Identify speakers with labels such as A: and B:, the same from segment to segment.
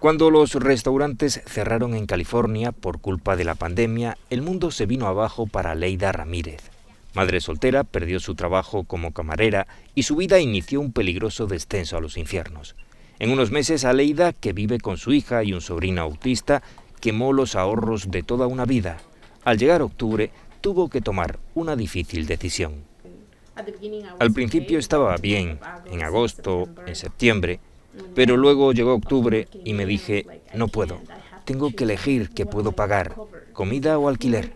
A: Cuando los restaurantes cerraron en California por culpa de la pandemia, el mundo se vino abajo para Leida Ramírez. Madre soltera, perdió su trabajo como camarera y su vida inició un peligroso descenso a los infiernos. En unos meses, Aleida, que vive con su hija y un sobrino autista, quemó los ahorros de toda una vida. Al llegar octubre, tuvo que tomar una difícil decisión. Al principio estaba bien, en agosto, en septiembre, pero luego llegó octubre y me dije, no puedo. Tengo que elegir qué puedo pagar, comida o alquiler.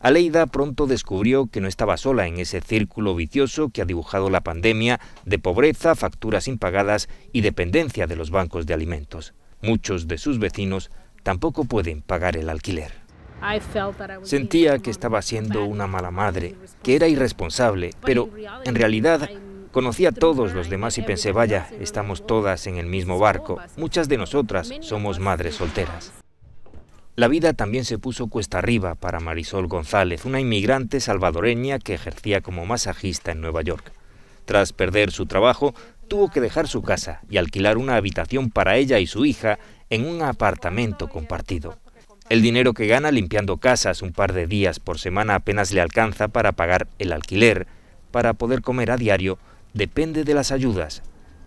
A: Aleida pronto descubrió que no estaba sola en ese círculo vicioso que ha dibujado la pandemia de pobreza, facturas impagadas y dependencia de los bancos de alimentos. Muchos de sus vecinos tampoco pueden pagar el alquiler. Sentía que estaba siendo una mala madre, que era irresponsable, pero en realidad Conocí a todos los demás y pensé, vaya, estamos todas en el mismo barco. Muchas de nosotras somos madres solteras. La vida también se puso cuesta arriba para Marisol González, una inmigrante salvadoreña que ejercía como masajista en Nueva York. Tras perder su trabajo, tuvo que dejar su casa y alquilar una habitación para ella y su hija en un apartamento compartido. El dinero que gana limpiando casas un par de días por semana apenas le alcanza para pagar el alquiler, para poder comer a diario depende de las ayudas.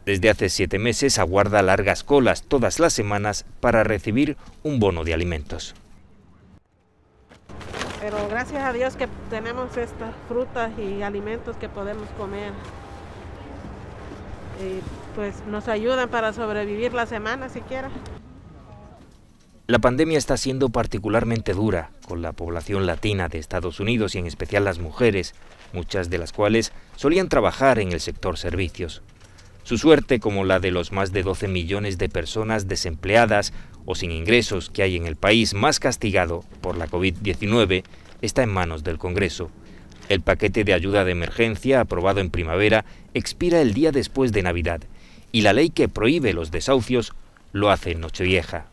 A: Desde hace siete meses aguarda largas colas todas las semanas para recibir un bono de alimentos.
B: Pero gracias a Dios que tenemos estas frutas y alimentos que podemos comer. Y pues nos ayudan para sobrevivir la semana siquiera.
A: La pandemia está siendo particularmente dura con la población latina de Estados Unidos y en especial las mujeres, muchas de las cuales solían trabajar en el sector servicios. Su suerte, como la de los más de 12 millones de personas desempleadas o sin ingresos que hay en el país más castigado por la COVID-19, está en manos del Congreso. El paquete de ayuda de emergencia, aprobado en primavera, expira el día después de Navidad, y la ley que prohíbe los desahucios lo hace en Nochevieja.